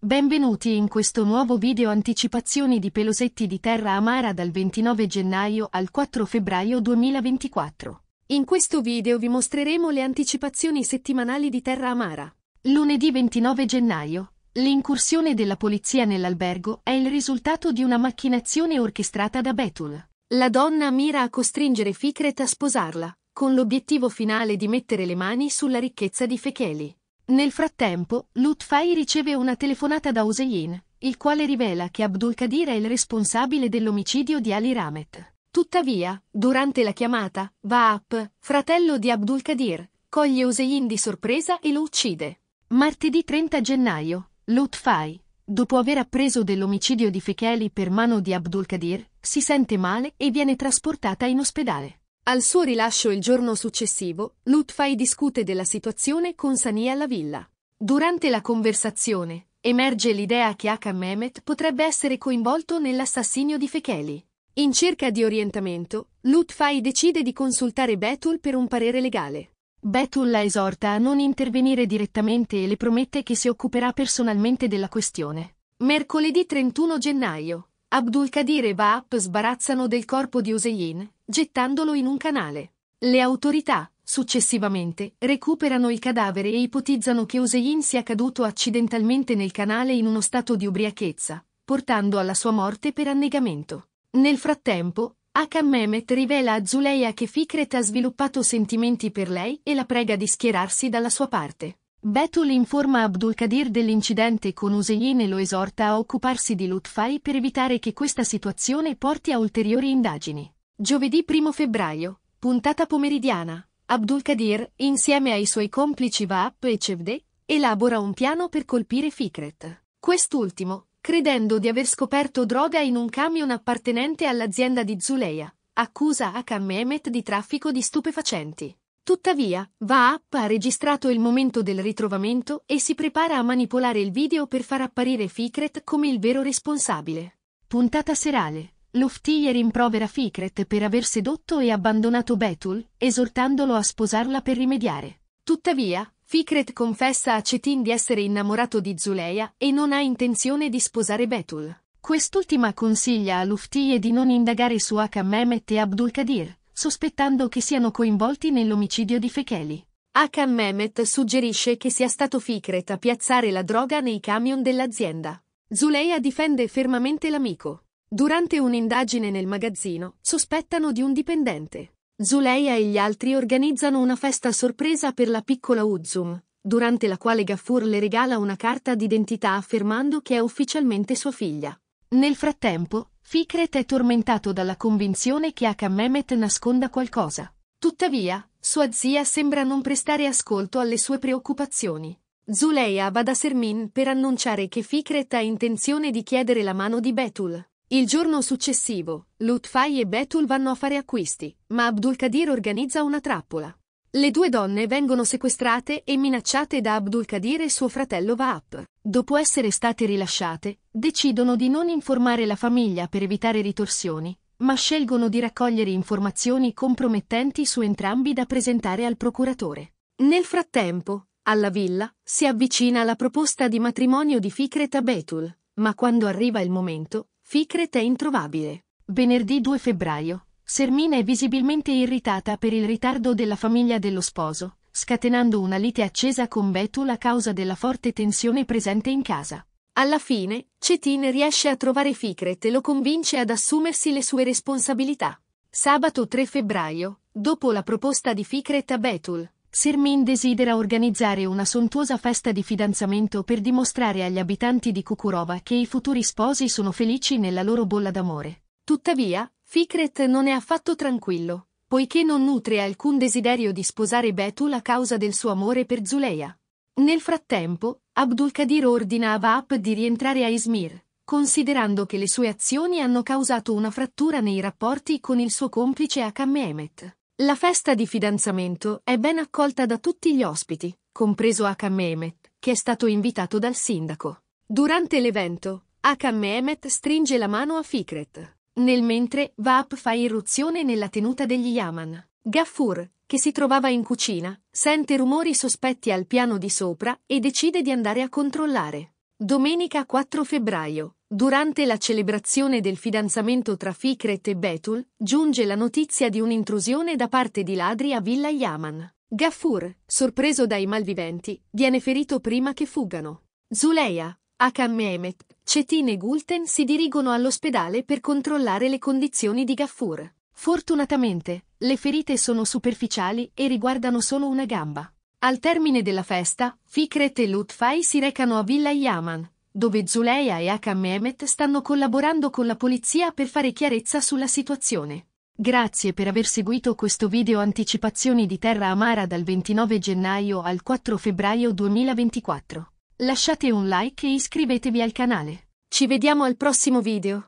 Benvenuti in questo nuovo video anticipazioni di pelosetti di terra amara dal 29 gennaio al 4 febbraio 2024. In questo video vi mostreremo le anticipazioni settimanali di terra amara. Lunedì 29 gennaio, l'incursione della polizia nell'albergo è il risultato di una macchinazione orchestrata da Betul. La donna mira a costringere Fikret a sposarla, con l'obiettivo finale di mettere le mani sulla ricchezza di Fecheli. Nel frattempo, Lutfai riceve una telefonata da Oseyin, il quale rivela che Abdul Abdulkadir è il responsabile dell'omicidio di Ali Ramet. Tuttavia, durante la chiamata, Vaap, fratello di Abdul Abdulkadir, coglie Oseyin di sorpresa e lo uccide. Martedì 30 gennaio, Lutfai, dopo aver appreso dell'omicidio di Fekeli per mano di Abdul Abdulkadir, si sente male e viene trasportata in ospedale. Al suo rilascio il giorno successivo, Lutfai discute della situazione con Sani alla villa. Durante la conversazione, emerge l'idea che H. Mehmet potrebbe essere coinvolto nell'assassinio di Fekeli. In cerca di orientamento, Lutfai decide di consultare Betul per un parere legale. Betul la esorta a non intervenire direttamente e le promette che si occuperà personalmente della questione. Mercoledì 31 gennaio, Abdulkadir e Baap sbarazzano del corpo di Hussein, gettandolo in un canale. Le autorità, successivamente, recuperano il cadavere e ipotizzano che Hussein sia caduto accidentalmente nel canale in uno stato di ubriachezza, portando alla sua morte per annegamento. Nel frattempo, Hakan Mehmet rivela a Zuleia che Fikret ha sviluppato sentimenti per lei e la prega di schierarsi dalla sua parte. Betul informa Abdulkadir dell'incidente con Useyin e lo esorta a occuparsi di Lutfai per evitare che questa situazione porti a ulteriori indagini. Giovedì 1 febbraio, puntata pomeridiana, Abdulkadir, insieme ai suoi complici Vaap e Cevde, elabora un piano per colpire Fikret. Quest'ultimo, credendo di aver scoperto droga in un camion appartenente all'azienda di Zuleia, accusa H. Mehmet di traffico di stupefacenti. Tuttavia, Vaap ha registrato il momento del ritrovamento e si prepara a manipolare il video per far apparire Fikret come il vero responsabile. Puntata serale. Loftier rimprovera Fikret per aver sedotto e abbandonato Betul, esortandolo a sposarla per rimediare. Tuttavia, Fikret confessa a Cetin di essere innamorato di Zuleia e non ha intenzione di sposare Betul. Quest'ultima consiglia a Luftie di non indagare su H. Mehmet e Abdul Kadir, sospettando che siano coinvolti nell'omicidio di Fecheli. H. Mehmet suggerisce che sia stato Fikret a piazzare la droga nei camion dell'azienda. Zuleia difende fermamente l'amico. Durante un'indagine nel magazzino, sospettano di un dipendente. Zuleia e gli altri organizzano una festa sorpresa per la piccola Uzum, durante la quale Gaffur le regala una carta d'identità affermando che è ufficialmente sua figlia. Nel frattempo, Fikret è tormentato dalla convinzione che H. nasconda qualcosa. Tuttavia, sua zia sembra non prestare ascolto alle sue preoccupazioni. Zuleia va da Sermin per annunciare che Fikret ha intenzione di chiedere la mano di Betul. Il giorno successivo, Lutfai e Betul vanno a fare acquisti, ma Abdulkadir organizza una trappola. Le due donne vengono sequestrate e minacciate da Abdul Qadir e suo fratello Vaap. Dopo essere state rilasciate, decidono di non informare la famiglia per evitare ritorsioni, ma scelgono di raccogliere informazioni compromettenti su entrambi da presentare al procuratore. Nel frattempo, alla villa, si avvicina la proposta di matrimonio di Fikret a Betul, ma quando arriva il momento, Fikret è introvabile. Venerdì 2 febbraio, Sermina è visibilmente irritata per il ritardo della famiglia dello sposo, scatenando una lite accesa con Betul a causa della forte tensione presente in casa. Alla fine, Cetin riesce a trovare Ficret e lo convince ad assumersi le sue responsabilità. Sabato 3 febbraio, dopo la proposta di Ficret a Betul, Sermin desidera organizzare una sontuosa festa di fidanzamento per dimostrare agli abitanti di Kukurova che i futuri sposi sono felici nella loro bolla d'amore. Tuttavia, Fikret non è affatto tranquillo, poiché non nutre alcun desiderio di sposare Betul a causa del suo amore per Zuleia. Nel frattempo, Abdul Qadir ordina a Vaap di rientrare a Izmir, considerando che le sue azioni hanno causato una frattura nei rapporti con il suo complice Akam Mehmet. La festa di fidanzamento è ben accolta da tutti gli ospiti, compreso Akam Mehmet, che è stato invitato dal sindaco. Durante l'evento, Akam Mehmet stringe la mano a Fikret. Nel mentre, Vaap fa irruzione nella tenuta degli Yaman. Gaffur, che si trovava in cucina, sente rumori sospetti al piano di sopra e decide di andare a controllare. Domenica 4 febbraio, durante la celebrazione del fidanzamento tra Fikret e Betul, giunge la notizia di un'intrusione da parte di ladri a Villa Yaman. Gaffur, sorpreso dai malviventi, viene ferito prima che fuggano. Zuleia, H. Mehmet, Cetin e Gulten si dirigono all'ospedale per controllare le condizioni di Gaffur. Fortunatamente, le ferite sono superficiali e riguardano solo una gamba. Al termine della festa, Fikret e Lutfai si recano a Villa Yaman, dove Zuleia e H. Mehmet stanno collaborando con la polizia per fare chiarezza sulla situazione. Grazie per aver seguito questo video anticipazioni di Terra Amara dal 29 gennaio al 4 febbraio 2024 lasciate un like e iscrivetevi al canale. Ci vediamo al prossimo video.